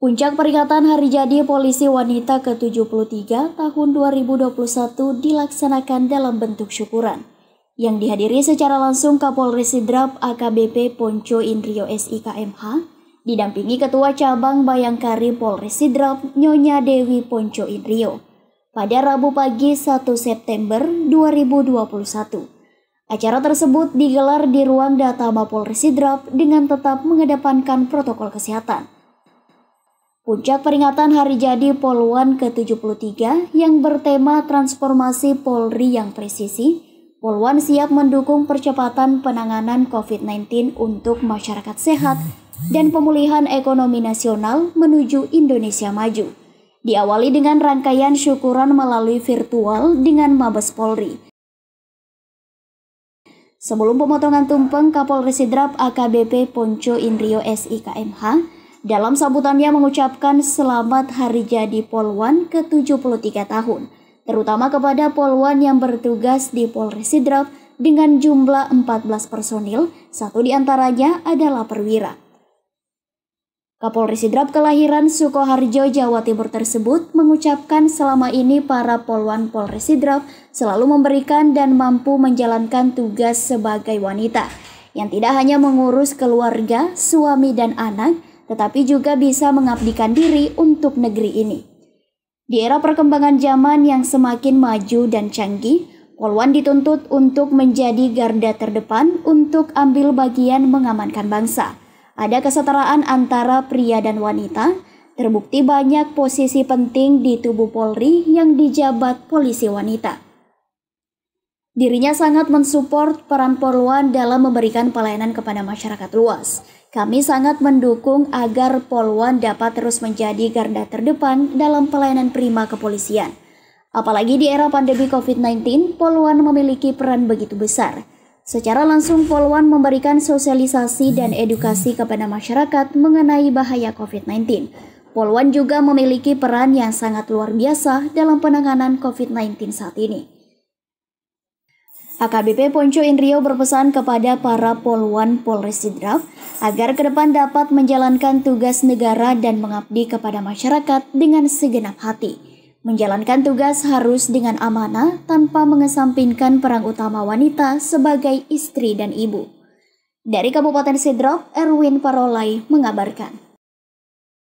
Puncak peringatan Hari Jadi Polisi Wanita ke-73 tahun 2021 dilaksanakan dalam bentuk syukuran yang dihadiri secara langsung Kapolres Sidrap AKBP Ponco Indrio SIKMH didampingi Ketua Cabang Bayangkari Polres Sidrap Nyonya Dewi Ponco Indrio pada Rabu pagi 1 September 2021. Acara tersebut digelar di ruang data Mapolres Sidrap dengan tetap mengedepankan protokol kesehatan Puncak peringatan hari jadi Polwan ke-73 yang bertema transformasi Polri yang presisi, Polwan siap mendukung percepatan penanganan COVID-19 untuk masyarakat sehat dan pemulihan ekonomi nasional menuju Indonesia maju. Diawali dengan rangkaian syukuran melalui virtual dengan Mabes Polri. Sebelum pemotongan tumpeng, Kapolres Sidrap AKBP Ponco Indrio SIKMH dalam sambutannya mengucapkan selamat hari jadi Polwan ke-73 tahun, terutama kepada Polwan yang bertugas di Polres Sidrap dengan jumlah 14 personil, satu diantaranya adalah perwira. Kapolres Sidrap kelahiran Sukoharjo, Jawa Timur tersebut mengucapkan selama ini para polwan Polres Sidrap selalu memberikan dan mampu menjalankan tugas sebagai wanita yang tidak hanya mengurus keluarga, suami dan anak, tetapi juga bisa mengabdikan diri untuk negeri ini. Di era perkembangan zaman yang semakin maju dan canggih, Polwan dituntut untuk menjadi garda terdepan untuk ambil bagian mengamankan bangsa. Ada kesetaraan antara pria dan wanita, terbukti banyak posisi penting di tubuh Polri yang dijabat polisi wanita. Dirinya sangat mensupport peran Polwan dalam memberikan pelayanan kepada masyarakat luas. Kami sangat mendukung agar Polwan dapat terus menjadi garda terdepan dalam pelayanan prima kepolisian. Apalagi di era pandemi COVID-19, Polwan memiliki peran begitu besar. Secara langsung, Polwan memberikan sosialisasi dan edukasi kepada masyarakat mengenai bahaya COVID-19. Polwan juga memiliki peran yang sangat luar biasa dalam penanganan COVID-19 saat ini. AKBP Ponco Indrio berpesan kepada para polwan Polres Sidrap agar ke depan dapat menjalankan tugas negara dan mengabdi kepada masyarakat dengan segenap hati. Menjalankan tugas harus dengan amanah tanpa mengesampingkan perang utama wanita sebagai istri dan ibu. Dari Kabupaten Sidrap, Erwin Parolai mengabarkan.